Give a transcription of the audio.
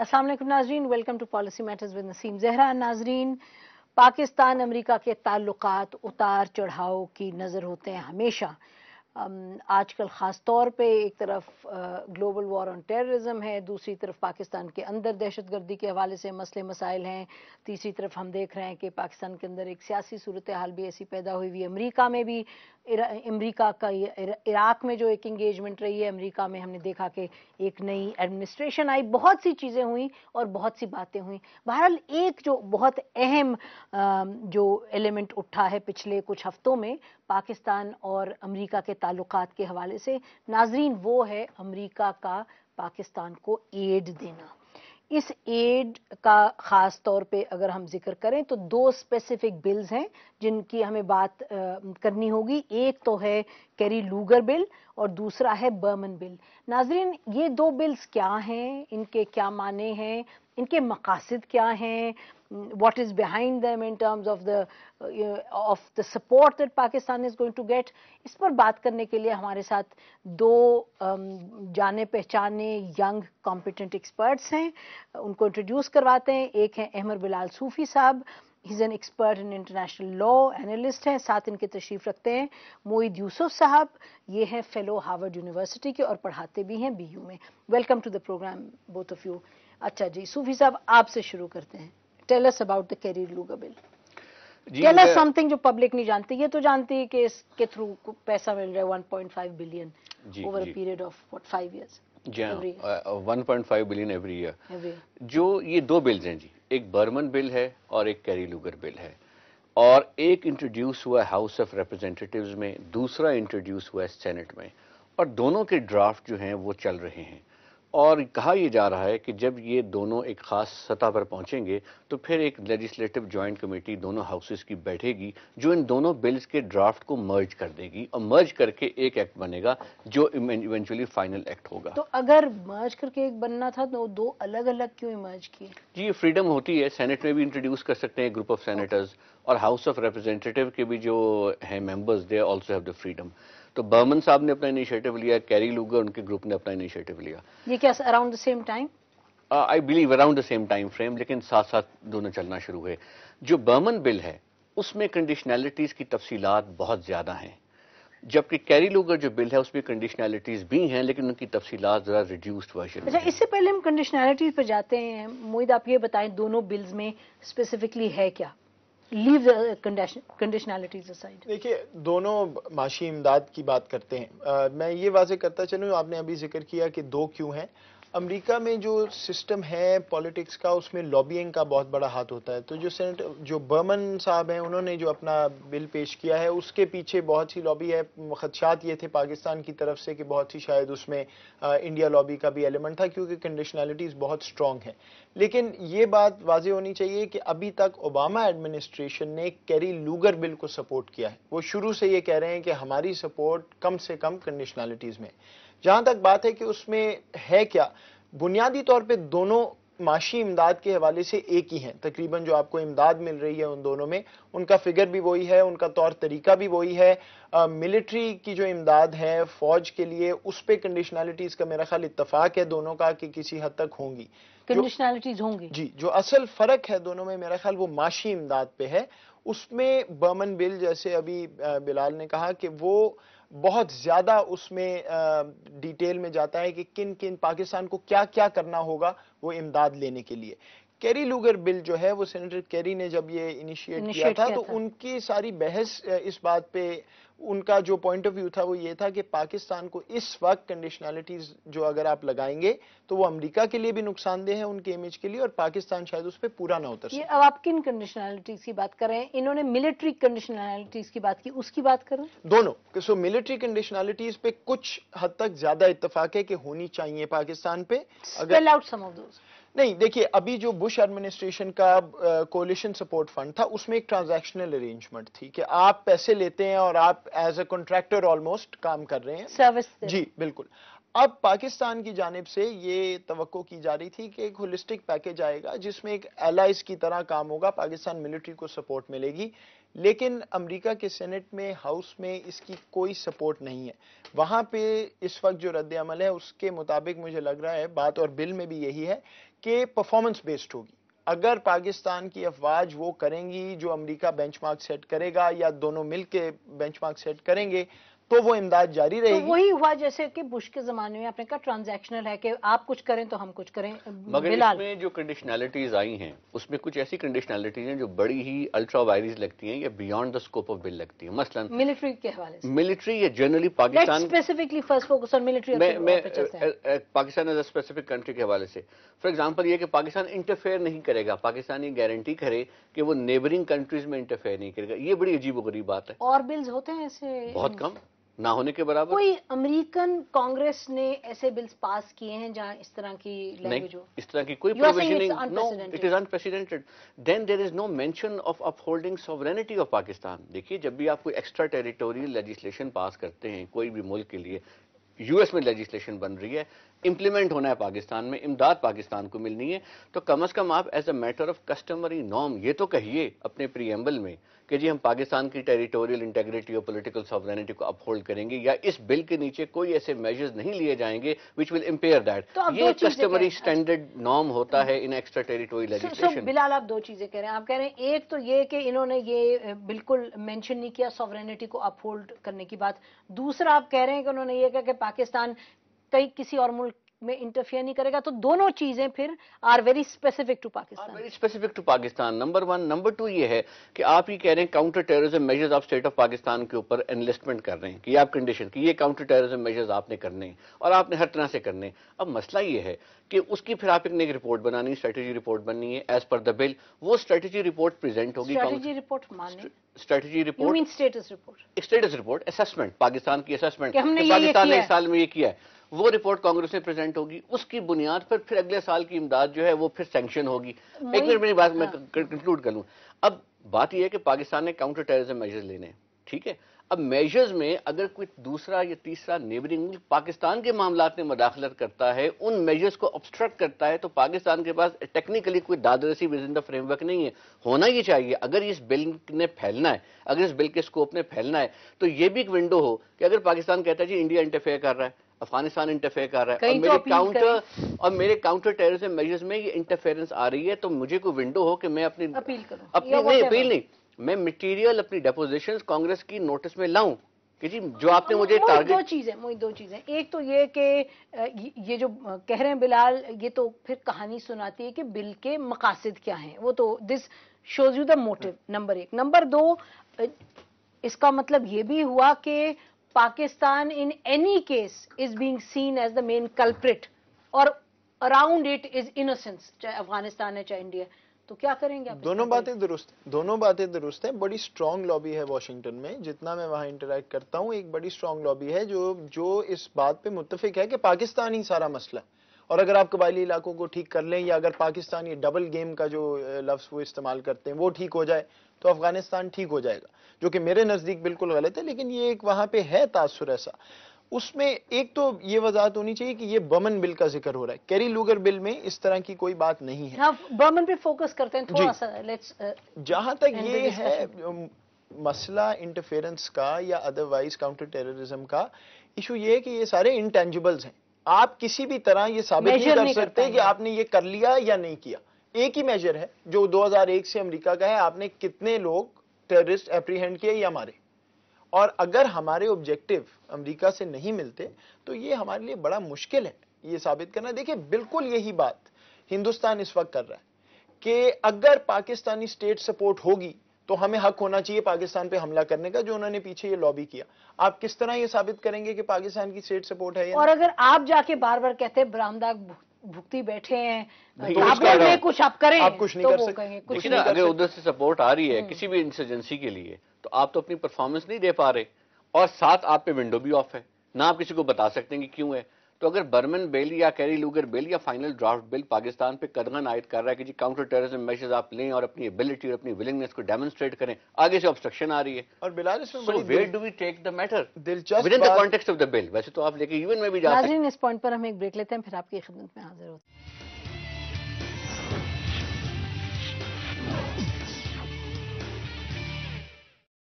असलम नाजरीन welcome to policy matters with Naseem Zehra नाजरीन पाकिस्तान अमरीका के ताल्लुक उतार चढ़ाव की नज़र होते हैं हमेशा आजकल ख़ास तौर पर एक तरफ ग्लोबल वॉर ऑन टेररिज्म है दूसरी तरफ पाकिस्तान के अंदर दहशत गर्दी के हवाले से मसले मसाइल हैं तीसरी तरफ हम देख रहे हैं कि पाकिस्तान के अंदर एक सियासी सूरत हाल भी ऐसी पैदा हुई हुई अमरीका में भी अमेरिका का इराक में जो एक इंगेजमेंट रही है अमेरिका में हमने देखा कि एक नई एडमिनिस्ट्रेशन आई बहुत सी चीज़ें हुई और बहुत सी बातें हुई बहरहाल एक जो बहुत अहम जो एलिमेंट उठा है पिछले कुछ हफ्तों में पाकिस्तान और अमेरिका के ताल्लुक के हवाले से नाजरीन वो है अमरीका का पाकिस्तान को एड देना इस एड का ख़ास तौर पे अगर हम जिक्र करें तो दो स्पेसिफिक बिल्स हैं जिनकी हमें बात करनी होगी एक तो है कैरी लूगर बिल और दूसरा है बर्मन बिल नाजरीन ये दो बिल्स क्या हैं इनके क्या माने हैं इनके मकासद क्या हैं what is behind them in terms of the uh, of the support that Pakistan is going to get इस पर बात करने के लिए हमारे साथ दो um, जाने पहचाने यंग कॉम्पिटेंट एक्सपर्ट्स हैं उनको इंट्रोड्यूस करवाते हैं एक हैं अहमद बिलाल सूफी साहब is an expert in international law analyst हैं साथ इनके तशरीफ रखते हैं मोईद यूसुफ साहब ये हैं फेलो हार्वर्ड यूनिवर्सिटी के और पढ़ाते भी हैं बी यू में welcome to the program both of you अच्छा जी सूफी साहब आपसे शुरू करते हैं tell us about the Kerry Lugar bill tell us something जो पब्लिक नहीं जानती ये तो जानती है कि इसके थ्रू पैसा मिल रहा है 1.5 billion over a period of what 5 years जी one point five billion every year जो ये दो बिल्स हैं जी एक बर्मन बिल है और एक कैरी लूगर बिल है और एक इंट्रोड्यूस हुआ है हाउस ऑफ रिप्रेजेंटेटिव्स में दूसरा इंट्रोड्यूस हुआ है सेनेट में और दोनों के ड्राफ्ट जो हैं वो चल रहे हैं और कहा यह जा रहा है कि जब ये दोनों एक खास सतह पर पहुंचेंगे तो फिर एक लेजिस्लेटिव ज्वाइंट कमेटी दोनों हाउसेस की बैठेगी जो इन दोनों बिल्स के ड्राफ्ट को मर्ज कर देगी और मर्ज करके एक एक्ट बनेगा जो इवेंचुअली फाइनल एक्ट होगा तो अगर मर्ज करके एक बनना था तो दो अलग अलग क्यों मर्ज किए जी ये फ्रीडम होती है सेनेट में भी इंट्रोड्यूस कर सकते हैं ग्रुप ऑफ सेनेटर्स और हाउस ऑफ रिप्रेजेंटेटिव के भी जो है members they also have the freedom तो बर्मन साहब ने अपना इनिशिएटिव लिया कैरी लूगर उनके ग्रुप ने अपना इनिशिएटिव लिया ये क्या around the same time I believe around the same time frame लेकिन साथ साथ दोनों चलना शुरू हुए जो बर्मन बिल है उसमें कंडीशनैलिटीज़ की तफसीलात बहुत ज़्यादा हैं जबकि कैरी लूगर जो बिल है उसमें कंडीशनैलिटीज भी हैं लेकिन उनकी तफसीलात जरा रिड्यूस्ड वर्जन अच्छा इससे पहले हम कंडीशनैलिटीज पर जाते हैं मोहित आप ये बताएं दोनों बिल्स में स्पेसिफिकली है क्या लीव कंडीशनैलिटीज असाइड देखिए दोनों माशी इमदाद की बात करते हैं आ, मैं ये वाजे करता चलूँ आपने अभी जिक्र किया कि दो क्यों हैं अमेरिका में जो सिस्टम है पॉलिटिक्स का उसमें लॉबिंग का बहुत बड़ा हाथ होता है तो जो सेनेट जो बर्मन साहब हैं उन्होंने जो अपना बिल पेश किया है उसके पीछे बहुत सी लॉबी है खदशात ये थे पाकिस्तान की तरफ से कि बहुत सी शायद उसमें आ, इंडिया लॉबी का भी एलिमेंट था क्योंकि कंडीशनैलिटीज़ बहुत स्ट्रांग है लेकिन ये बात वाजे होनी चाहिए कि अभी तक ओबामा एडमिनिस्ट्रेशन ने कैरी लूगर बिल को सपोर्ट किया है वो शुरू से ये कह रहे हैं कि हमारी सपोर्ट कम से कम कंडीशनैलिटीज़ में जहां तक बात है कि उसमें है क्या बुनियादी तौर पर दोनों माशी इमदाद के हवाले से एक ही हैं तकरीबन जो आपको इमदाद मिल रही है उन दोनों में उनका फिगर भी वही है उनका तौर तरीका भी वही है मिलिट्री की जो इमदाद है फौज के लिए उस पर कंडीशनैलिटीज का मेरा ख्याल इतफाक है दोनों का कि किसी हद तक होंगी कंडीशनैलिटीज होंगी जी जो असल फर्क है दोनों में मेरा ख्याल वो माशी इमदाद पे है उसमें बर्मन बिल जैसे अभी बिलाल ने कहा कि वो बहुत ज़्यादा उसमें डिटेल में जाता है कि किन किन पाकिस्तान को क्या क्या करना होगा वो इमदाद लेने के लिए कैरी लूगर बिल जो है वो सेनेटर कैरी ने जब ये इनिशिएट किया था तो था। उनकी सारी बहस इस बात पे उनका जो पॉइंट ऑफ व्यू था वो ये था कि पाकिस्तान को इस वक्त कंडीशनैलिटीज जो अगर आप लगाएंगे तो वो अमेरिका के लिए भी नुकसानदेह है उनके इमेज के लिए और पाकिस्तान शायद उस पर पूरा ना उतर अब आप किन कंडीशनैलिटीज की बात कर रहे हैं इन्होंने मिलिट्री कंडीशनैलिटीज की बात की उसकी बात करें दोनों सो मिलिट्री कंडीशनैलिटीज पे कुछ हद तक ज्यादा इतफाक है कि होनी चाहिए पाकिस्तान पे अगर नहीं देखिए अभी जो बुश एडमिनिस्ट्रेशन का कोलिशन सपोर्ट फंड था उसमें एक ट्रांजैक्शनल अरेंजमेंट थी कि आप पैसे लेते हैं और आप एज अ कॉन्ट्रैक्टर ऑलमोस्ट काम कर रहे हैं सर्विस जी बिल्कुल अब पाकिस्तान की जानब से ये तो की जा रही थी कि एक होलिस्टिक पैकेज आएगा जिसमें एक एलाइज की तरह काम होगा पाकिस्तान मिलिट्री को सपोर्ट मिलेगी लेकिन अमेरिका के सेनेट में हाउस में इसकी कोई सपोर्ट नहीं है वहां पे इस वक्त जो रद्द अमल है उसके मुताबिक मुझे लग रहा है बात और बिल में भी यही है कि परफॉर्मेंस बेस्ड होगी अगर पाकिस्तान की अफवाज वो करेंगी जो अमेरिका बेंचमार्क सेट करेगा या दोनों मिलके बेंचमार्क सेट करेंगे तो वो इमदाद जारी तो रहेगी तो वही हुआ जैसे कि बुश के जमाने में आपने कहा ट्रांजैक्शनल है कि आप कुछ करें तो हम कुछ करें मगर इसमें जो कंडीशनैलिटीज आई हैं उसमें कुछ ऐसी कंडीशनैलिटीज हैं जो बड़ी ही अल्ट्रा वायरस लगती हैं या beyond the scope of bill लगती है मसलन मिलिट्री के हवाले से मिलिट्री या generally Pakistan specifically first focus on military Pakistan as a specific country के हवाले से फॉर एग्जाम्पल ये कि पाकिस्तान इंटरफेयर नहीं करेगा पाकिस्तान ये गारंटी करे कि वो नेबरिंग कंट्रीज में इंटरफेयर नहीं करेगा ये बड़ी अजीब बात है और बिल्स होते हैं ऐसे बहुत कम ना होने के बराबर कोई अमेरिकन कांग्रेस ने ऐसे बिल्स पास किए हैं जहां इस तरह की लैंग्वेज हो इस तरह की कोई provision no it is unprecedented then there is no mention of upholding sovereignty of Pakistan देखिए जब भी आप कोई एक्स्ट्रा टेरिटोरियल लेजिस्लेशन पास करते हैं कोई भी मुल्क के लिए यूएस में लेजिस्लेशन बन रही है इम्प्लीमेंट होना है पाकिस्तान में इमदाद पाकिस्तान को मिलनी है तो कम अज़ कम आप as a matter of customary नॉम ये तो कहिए अपने प्रीएम्बल में कि जी हम पाकिस्तान की टेरिटोरियल इंटेग्रिटी और पोलिटिकल सॉवरेनिटी को अपहोल्ड करेंगे या इस बिल के नीचे कोई ऐसे मेजर्स नहीं लिए जाएंगे विच विल इम्पेयर दैट ये कस्टमरी स्टैंडर्ड नॉर्म होता है in extra territory legislation Bilal आप दो चीजें कह रहे हैं आप कह रहे हैं एक तो ये कि इन्होंने ये बिल्कुल मैंशन नहीं किया सॉवरेनिटी को अपहोल्ड करने की बात दूसरा आप कह रहे हैं कि उन्होंने ये कहा कि पाकिस्तान कहीं किसी और मुल्क में इंटरफियर नहीं करेगा तो दोनों चीजें फिर are very specific to Pakistan very specific to Pakistan number one number two ये है कि आप ये कह रहे हैं काउंटर टेररिज्म मेजर्स आप स्टेट ऑफ पाकिस्तान के ऊपर एनलिस्टमेंट कर रहे हैं कि आप कंडीशन की ये काउंटर टेररिज्म मेजर्स आपने करने और आपने हर तरह से करने अब मसला ये है कि उसकी फिर आप एक रिपोर्ट बनानी स्ट्रेटेजी रिपोर्ट बननी है एज पर द बिल वो स्ट्रेटेजी रिपोर्ट प्रेजेंट होगी स्ट्रेटेजी रिपोर्ट माने strategy report status report status report assessment Pakistan की असेसमेंट पाकिस्तान इस साल में ये किया है वो रिपोर्ट कांग्रेस में प्रेजेंट होगी उसकी बुनियाद पर फिर अगले साल की इमदाद जो है वो फिर सेंक्शन होगी एक मिनट मेरी बात मैं हाँ। कंक्लूड कर लूँ अब बात यह है कि पाकिस्तान ने काउंटर टेररिज्म मेजर्स लेने ठीक है अब मेजर्स में अगर कोई दूसरा या तीसरा नेबरिंग मुल्क पाकिस्तान के मामला में मदाखलत करता है उन मेजर्स को ऑब्स्ट्रक्ट करता है तो पाकिस्तान के पास टेक्निकली कोई दादरसी इन द फ्रेमवर्क नहीं है होना ही चाहिए अगर इस बिल ने फैलना है अगर इस बिल के स्कोप ने फैलना है तो ये भी एक विंडो हो कि अगर पाकिस्तान कहता है जी इंडिया इंटरफेयर कर रहा है अफगानिस्तान इंटरफेयर कर रहा है और तो मेरे काउंटर और मेरे काउंटर टेररिज्म मेजर्स में ये इंटरफेरेंस आ रही है तो मुझे कोई विंडो हो कि मैं अपनी अपील करूं अपनी नहीं अपील नहीं मैं मटेरियल अपनी डेपोजिशन कांग्रेस की नोटिस में लाऊं कि जी जो हाँ, आपने तो मुझे टारगेट दो चीजें मुझे दो चीजें एक तो ये कि ये जो कह रहे हैं बिलाल ये तो फिर कहानी सुनाती है कि बिल के मकासद क्या हैं वो तो this shows you the motive number एक नंबर दो इसका मतलब ये भी हुआ कि Pakistan in any case is being seen as the main culprit और अराउंड इट इज इनोसेंस चाहे अफगानिस्तान है चाहे इंडिया तो क्या करेंगे आप दोनों बातें दुरुस्त दोनों बातें दुरुस्त है बड़ी स्ट्रांग लॉबी है वॉशिंगटन में जितना मैं वहां इंटरेक्ट करता हूं एक बड़ी स्ट्रांग लॉबी है जो जो इस बात पे मुतफिक है कि पाकिस्तान ही सारा मसला है और अगर आप कबायली इलाकों को ठीक कर लें या अगर पाकिस्तान ये डबल गेम का जो लफ्ज़ वो इस्तेमाल करते हैं वो ठीक हो जाए तो अफगानिस्तान ठीक हो जाएगा जो कि मेरे नज़दीक बिल्कुल गलत है लेकिन ये एक वहाँ पर है तासर ऐसा उसमें एक तो ये वजाहत होनी चाहिए कि ये बमन बिल का जिक्र हो रहा है कैरी लूगर बिल में इस तरह की कोई बात नहीं है हाँ, बमन पे फोकस करते हैं थोड़ा सा लेट्स जहां तक ये है मसला इंटरफेरेंस का या अदरवाइज काउंटर टेररिज्म का इशू ये है कि ये सारे इंटेंजिबल्स हैं आप किसी भी तरह ये साबित नहीं कर सकते कि आपने ये कर लिया या नहीं किया एक ही मेजर है जो 2001 से अमेरिका का है आपने कितने लोग टेररिस्ट एप्रीहेंड किए या मारे और अगर हमारे ऑब्जेक्टिव अमेरिका से नहीं मिलते तो ये हमारे लिए बड़ा मुश्किल है ये साबित करना देखिए बिल्कुल यही बात हिंदुस्तान इस वक्त कर रहा है कि अगर पाकिस्तानी स्टेट सपोर्ट होगी तो हमें हक होना चाहिए पाकिस्तान पे हमला करने का जो उन्होंने पीछे ये लॉबी किया आप किस तरह ये साबित करेंगे कि पाकिस्तान की स्टेट सपोर्ट है और अगर आप जाके बार बार कहते हैं बरामदाग भुगती बैठे हैं तो आप कुछ आप करें आप कुछ नहीं तो कर सकते कुछ नहीं अगर उधर से सपोर्ट आ रही है हम्म। किसी भी इंसर्जेंसी के लिए तो आप तो अपनी परफॉर्मेंस नहीं दे पा रहे और साथ आप पे विंडो भी ऑफ है ना आप किसी को बता सकते हैं कि क्यों है तो अगर बर्मन बिल या कैरी लूगर बिल या फाइनल ड्राफ्ट बिल पाकिस्तान पे कदगन आयद कर रहा है कि जी काउंटर टेररिज्म मेजर्स आप लें और अपनी एबिलिटी और अपनी विलिंगनेस को डेमोस्ट्रेट करें आगे से ऑब्स्ट्रक्शन आ रही है और बिलाल इसमें so do take the matter the of the bill वैसे तो आप लेके यूएन में भी जा हैं इस पॉइंट पर हम एक ब्रेक लेते हैं फिर आपकी खिदमत में हाजिर होते हैं